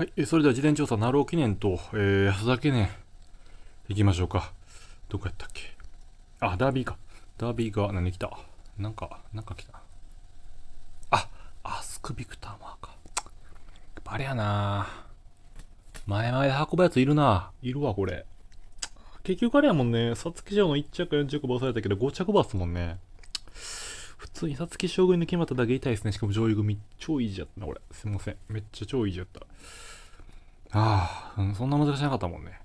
はい、それでは事前調査、ナロー記念と、えー、安田記念、行きましょうか。どこやったっけあ、ダービーか。ダービーが何来たなんか、なんか来た。あ、アスクビクターマーか。あれやな前々で運ぶやついるないるわ、これ。結局あれやもんね、皐月賞の1着4ば馬されたけど5着ばっすもんね。通にさつき将軍の決まっただけ痛いですね。しかも上位組。超いいじゃったな、これ。すいません。めっちゃ超いいじゃった。ああ、そんな難しなかったもんね。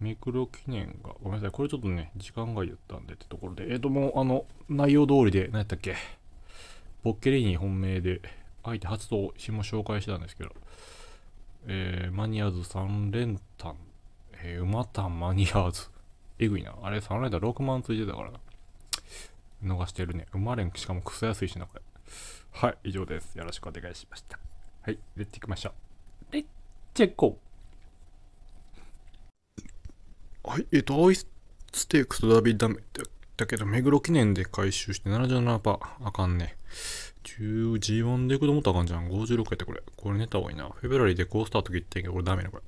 目黒記念が、ごめんなさい。これちょっとね、時間が言ったんでってところで。えっ、ー、と、もう、あの、内容通りで、何やったっけ。ボッケリーニ本命で、相手初と詩も紹介してたんですけど、えー、マニアーズ3連単、えー、馬単マニアーズ。えぐいな。あれ3連単6万ついてたからな。逃してるね。生まれん、しかもクソ安いしな、これ。はい、以上です。よろしくお願いしました。はい、レッチ行きましょう。レッチェコはい、えっ、と、アイステークスとダビダメだだけど、目黒記念で回収して77%。あかんね。10G1 で行くと思ったらあかんじゃん。56やってこれ。これ寝た方がいいな。フェブラリーでこうスタート切ってんけど、これダメな、これ。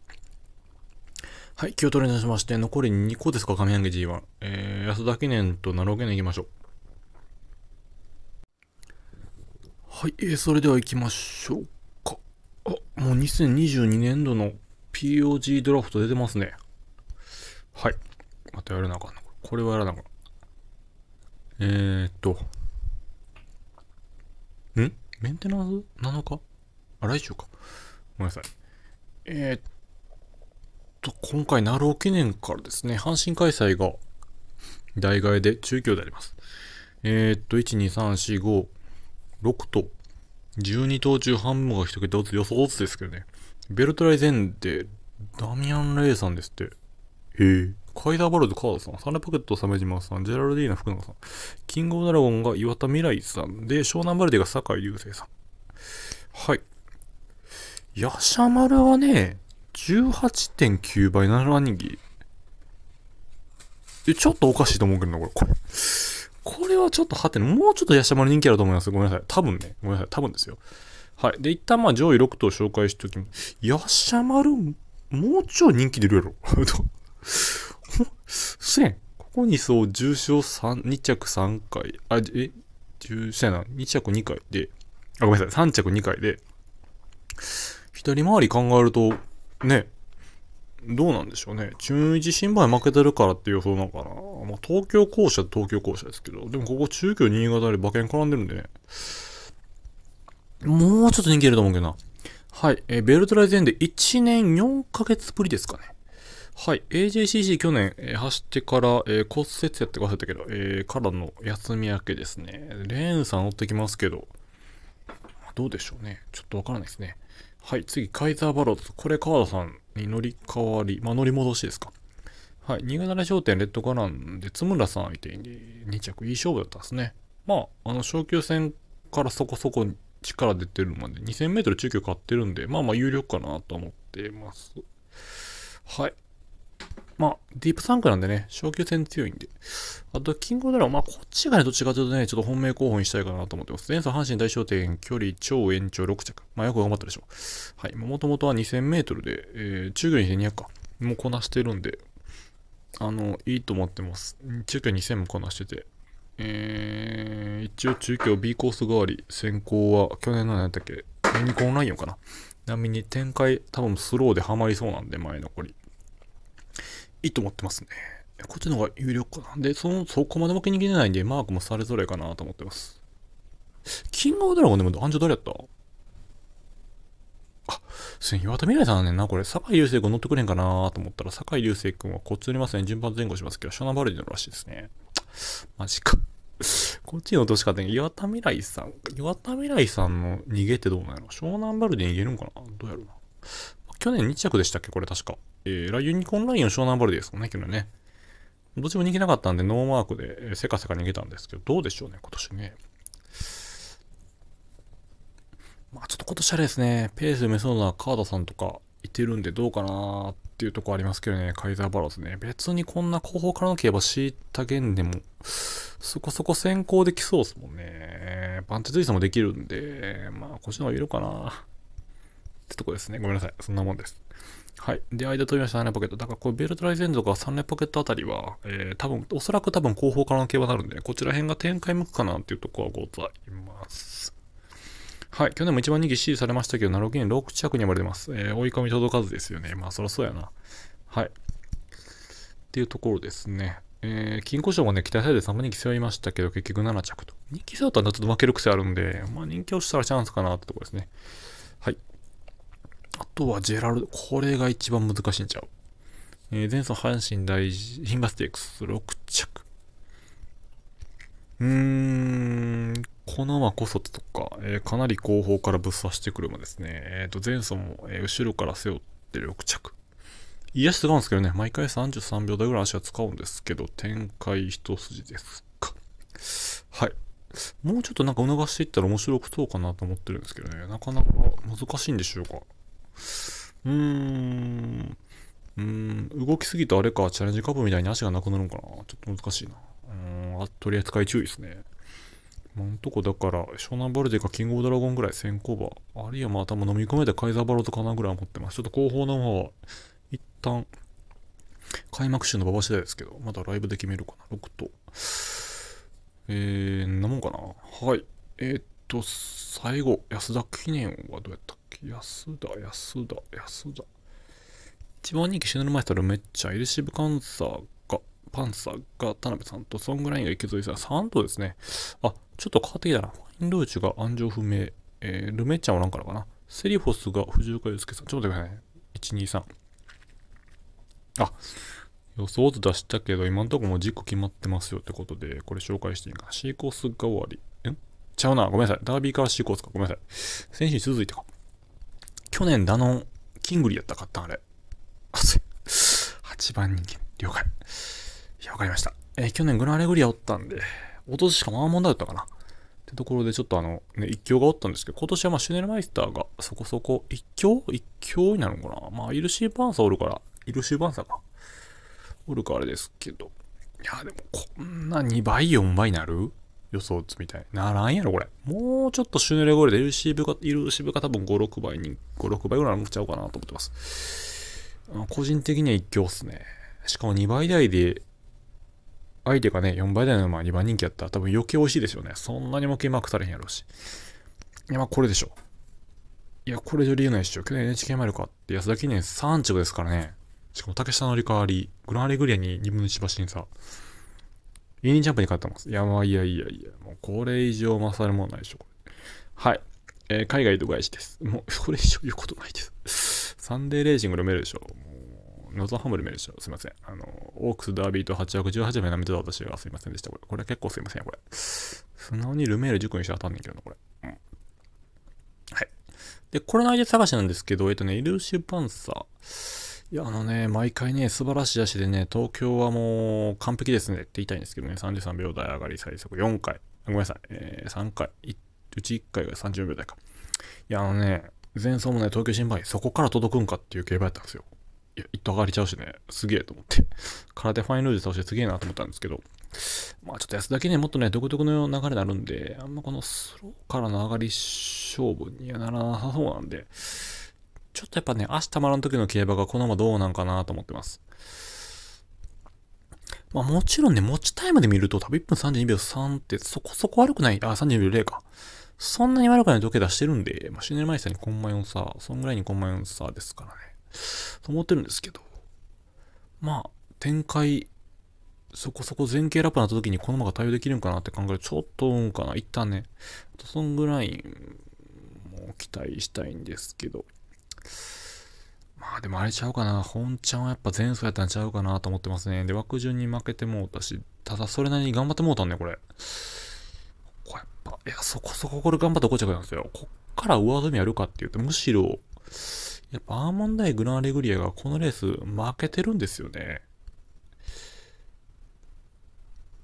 はい、気を取り直しまして、残り2個ですか、上半期 G1。えー、安田記念と奈良記念行きましょう。はい、えー、それでは行きましょうか。あ、もう2022年度の POG ドラフト出てますね。はい。またやらなあかんな。これはやらなあかん。えーっと。んメンテナンス ?7 日あ、来週か。ごめんなさい。えー、っと、今回、ナロー記念からですね、阪神開催が、代替えで中京であります。えー、っと、1、2、3、4、5、6頭。12頭中半分が1桁打つ、予想打つですけどね。ベルトライゼンデ、ダミアン・レイさんですって。へえ。カイダー・バルド・カードさん、サンダポケット・サメジマさん、ジェラルディーナ・福永さん、キング・オブ・ドラゴンが岩田未来さんで、湘南バルディが酒井流星さん。はい。ヤシャマルはね、18.9倍7人気。え、ちょっとおかしいと思うけどな、これ。これこれはちょっとはてな、もうちょっとヤシャマル人気あると思います。ごめんなさい。多分ね。ごめんなさい。多分ですよ。はい。で、一旦まあ上位6頭紹介しておきます。ヤシャマル、もうちょい人気出るやろ。せん。ここにそう、重賞3、2着3回、あ、え、重賞やな、2着2回で、あ、ごめんなさい、3着2回で、左回り考えると、ね、どうなんでしょうね。中日新米負けてるからってい予想なのかな。まあ、東京校舎東京校舎ですけど、でもここ中京新潟で馬券絡んでるんでね。もうちょっと人気ると思うけどな。はい。えー、ベルトライゼンで1年4ヶ月ぶりですかね。はい。AJCC 去年、えー、走ってから、えー、骨折やってくださったけど、えー、からの休み明けですね。レーンさん乗ってきますけど、どうでしょうね。ちょっとわからないですね。はい。次、カイザーバローズ。これ川田さんに乗り換わり、まあ、乗り戻しですか。はい、新潟商店レッドカランで津村さん相手に2着、いい勝負だったんですね。まあ、あの、昇級戦からそこそこ力出てるまで、2000メートル中級買ってるんで、まあまあ有力かなと思ってます。はい。まあ、ディープンクなんでね、昇級戦強いんで。あと、キングドラゴン、まあ、こっちがね、どっちかというとね、ちょっと本命候補にしたいかなと思ってます。前走阪神大賞典、距離超延長6着。まあ、よく頑張ったでしょう。はい。もともとは2000メートルで、えー、中距離2200か。もうこなしてるんで、あの、いいと思ってます。中距離2000もこなしてて。えー、一応中距離 B コース代わり、先行は去年の何やったっけ、ユニコーンライオンかな。ちなみに展開、多分スローでハマりそうなんで、前残り。いいと思ってますね。こっちの方が有力かな。で、その、そこまでも気に入れないんで、マークもそれぞれかなと思ってます。キングオブドラゴンでも男女誰やったあ、すいません、岩田未来さんねんな、これ、坂井流星君乗ってくれんかなと思ったら、坂井流星君はこっちにりますね。順番前後しますけど、ショナバルディのらしいですね。マジか。こっちに落としかったね。岩田未来さん。岩田未来さんの逃げってどうなんやろ湘南バルディ逃げるんかなどうやろうな。去年2着でしたっけこれ確か。えー、ユニコーンラインを湘南バルディですもんね、去年ね。どっちも逃げなかったんで、ノーマークで、えー、せかせか逃げたんですけど、どうでしょうね、今年ね。まあちょっと今年あれですね、ペース埋めそうなカードさんとかいてるんでどうかなっていうとこありますけどね、カイザーバラースね。別にこんな後方からの競馬敷いたンでも、そこそこ先行できそうですもんね。バンテツイスもできるんで、まあこっちの方がいるかな。ってとこですね。ごめんなさい。そんなもんです。はい。で、間取りました3連ポケット。だからこれベルトライゼンドが3連ポケットあたりは、えー、多分、おそらく多分後方からの競馬になるんで、こちら辺が展開向くかなっていうとこはございます。はい。去年も一番人気支持されましたけど、ナロ人ン6着に呼ばれてます。えー、追い込み届かずですよね。まあ、そらそうやな。はい。っていうところですね。えー、金庫賞もね、期待されて3番人気背負いましたけど、結局7着と。人気背負ったらちょっと負ける癖あるんで、まあ人気落ちたらチャンスかなってとこですね。あとはジェラルド、これが一番難しいんちゃう。えー、前走阪神大牝馬ステークス6着。うーん、この馬こそとか、えー、かなり後方からぶっ刺してくる馬ですね。えっ、ー、と、前走も、えー、後ろから背負って6着。いや、違うんですけどね、毎回33秒台ぐらい足は使うんですけど、展開一筋ですか。はい。もうちょっとなんか促していったら面白くそうかなと思ってるんですけどね、なかなか難しいんでしょうか。うーん。うーん、動きすぎとあれか、チャレンジカップみたいに足がなくなるのかな。ちょっと難しいな。うん、取り扱い注意ですね。まんとこだから、湘南バルデかキングオブドラゴンぐらい先行馬。あるいはまあ多分飲み込めてカイザーバロとかなぐらい持ってます。ちょっと後方の方は、一旦、開幕週の馬場次第ですけど、まだライブで決めるかな。6と。えー、んなもんかな。はい。えー、っと、最後、安田記念はどうやった安田、安田、安田。一番人気シナルマイスタルめっちゃイルシブカンサーが、パンサーが田辺さんとソングラインが池添さん3頭ですね。あ、ちょっと変わってきたな。ファインドーチが安城不明。えー、ルメッチャンは何からかな。セリフォスが藤岡祐介さん。ちょっと待ってくださいね。1、2、3。あ、予想図出したけど、今んところもう実決まってますよってことで、これ紹介していいかな。シーコース終わり。んちゃうな。ごめんなさい。ダービーからシーコースか。ごめんなさい。先週続いてか。去年ダノン、キングリやったかったあれ。あ、そう8番人間。了解。いや、わかりました。えー、去年グランアレグリアおったんで、おととしかマーモンだったかな。ってところでちょっとあの、ね、一強がおったんですけど、今年はまあシュネルマイスターがそこそこ、一強一強になるのかなまあ、イルシーパンサーおるから、イルシーパンサーか。おるかあれですけど。いや、でもこんな2倍、4倍になる予想打つみたい。ならんやろ、これ。もうちょっとシュネレゴールでシ c v が、u c ブが多分5、6倍に、5、6倍ぐらいのっちゃうかなと思ってます。個人的には一強っすね。しかも2倍台で、相手がね、4倍台の馬2番人気やったら多分余計美味しいですよね。そんなにもけまくされへんやろうし。いや、まあこれでしょ。いや、これじゃ理由ないでしょ。去年 NHK マイルかって安田記念3着ですからね。しかも竹下のリカわリー、グランアレグリアに2分の1馬身差。ユニジャンプに勝ってます。いや、まあ、いやいやいや、もうこれ以上勝るもんないでしょ、これ。はい。えー、海外度外視です。もう、これ以上言うことないです。サンデーレーシングでーるでしょ。もう、ノゾンハムでーるでしょ。すいません。あの、オークス、ダービーと8枠18名なめてた私はすいませんでした。これ、これ結構すいませんこれ。素直にルメール塾にして当たんねんけどな、これ。うん。はい。で、これの相手探しなんですけど、えっとね、イルーシュパンサー。いや、あのね、毎回ね、素晴らしい足でね、東京はもう完璧ですねって言いたいんですけどね、33秒台上がり最速4回、ごめんなさい、えー、3回、うち1回が30秒台か。いや、あのね、前走もね、東京新配、そこから届くんかっていう競馬やったんですよ。いや、一頭上がりちゃうしね、すげえと思って。空手ファインルージュ倒してすげえなと思ったんですけど、まあちょっと安だけね、もっとね、独特の流れになるんで、あんまこのスローからの上がり勝負にはならなさそうなんで、ちょっとやっぱね、明日丸の時の競馬がこのままどうなんかなと思ってます。まあもちろんね、持ちタイムで見ると多分1分32秒3ってそこそこ悪くない。あ、32秒0か。そんなに悪くない時計出してるんで、まあ、死ぬ前さにコンマ4差、そんぐらいにコンマ4差ですからね。と思ってるんですけど。まあ、展開、そこそこ前傾ラップになった時にこのまが対応できるんかなって考えると、ちょっと運んかな。一旦ね、そんぐらいも期待したいんですけど。まあでもあれちゃうかな。本ちゃんはやっぱ前走やったんちゃうかなと思ってますね。で、枠順に負けてもうたし、ただそれなりに頑張ってもうたんね、これ。ここやっぱ、いや、そこそここれ頑張ってこちゃくなんですよ。こっから上積みあるかって言うと、むしろ、やっぱアーモンダイ・グランアレグリアがこのレース負けてるんですよね。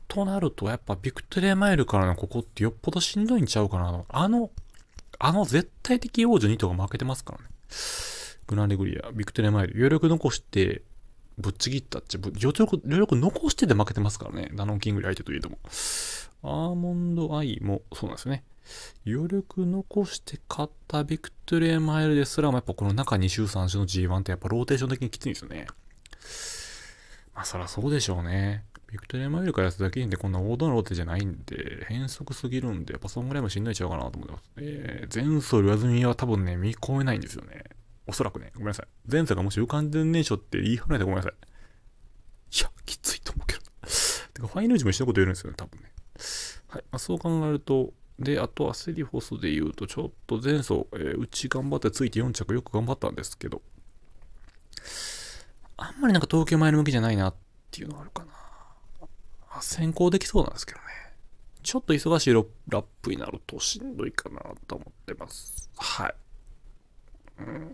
となると、やっぱビクトリアマイルからのここってよっぽどしんどいんちゃうかなと。あの、あの絶対的王女2頭が負けてますからね。グランレグリア、ビクリレマイル、余力残して、ぶっちぎったっちゃ、余力、余力残してで負けてますからね。ダノンキングリ相手といえども。アーモンドアイもそうなんですよね。余力残して勝ったビクトリアマイルですらもやっぱこの中2週3週の G1 ってやっぱローテーション的にきついんですよね。まあそらそうでしょうね。ビクトリアマイルから安田だけでこんな王道のローテじゃないんで、変則すぎるんで、パソコンぐらいもしんどいちゃうかなと思ってます。えー、前走上積みは多分ね、見越えないんですよね。おそらくね、ごめんなさい。前走がもし浮かん観全燃焼って言い放れてごめんなさい。いや、きついと思うけど。てか、ファイナルジも一緒のこと言うんですよね、多分ね。はい。まあ、そう考えると、で、あとはセリフォスで言うと、ちょっと前走、えー、うち頑張ってついて4着よく頑張ったんですけど、あんまりなんか東京前の向きじゃないなっていうのがあるかな。まあ、先行できそうなんですけどね。ちょっと忙しいラップになるとしんどいかなと思ってます。はい。うん。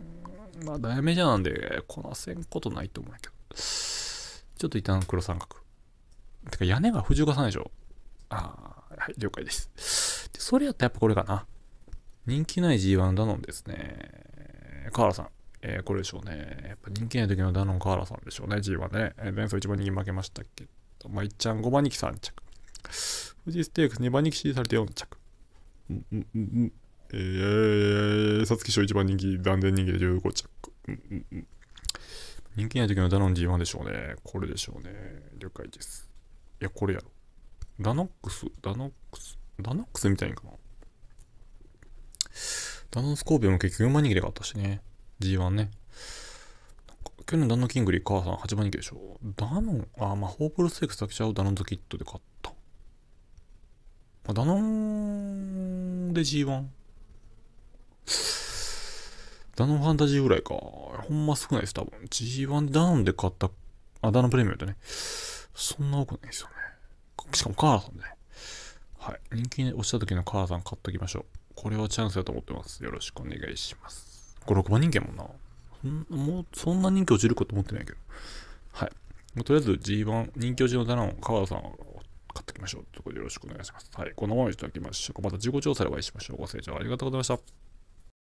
まあ、ダメャーなんで、こなせんことないと思うけど。ちょっと一旦黒三角。てか、屋根が不藤岡さんでしょああ、はい、了解です。で、それやったらやっぱこれかな。人気ない G1 ダノンですね。河原さん。えー、これでしょうね。やっぱ人気ない時のダノン河原さんでしょうね、G1 ね。前走一番気負けましたけど。と、まいっちゃん5番にた。3着。富士ステークス2番にき支持されて4着。うんうんうん。えー、皐月賞1番人気、断然人気で15着。うんうんうん。人気ない時のダノン G1 でしょうね。これでしょうね。了解です。いや、これやろ。ダノックス、ダノックス、ダノックスみたいにかな。ダノンスコーピオも結局4万人気で買ったしね。G1 ね。去年ダノンキングリー母さん8番人気でしょダノンあまあホープルステークスだけちゃうダノンズキットで買った、まあ、ダノンで G1 ダノンファンタジーぐらいかほんま少ないです多分 G1 ダノンで買ったあダノンプレミアムっねそんな多くないですよねしかもカーさんでねはい人気に落ちた時のカーさん買っときましょうこれはチャンスだと思ってますよろしくお願いします56番人気やもんなもうそんな人気落ちるかと思ってないけど。はい。まあ、とりあえず G1、人気落ちの棚を川田さんを買っておきましょう。ということでよろしくお願いします。はい。このままにしておきましょう。また自己調査でお会いしましょう。ご清聴ありがとうございました。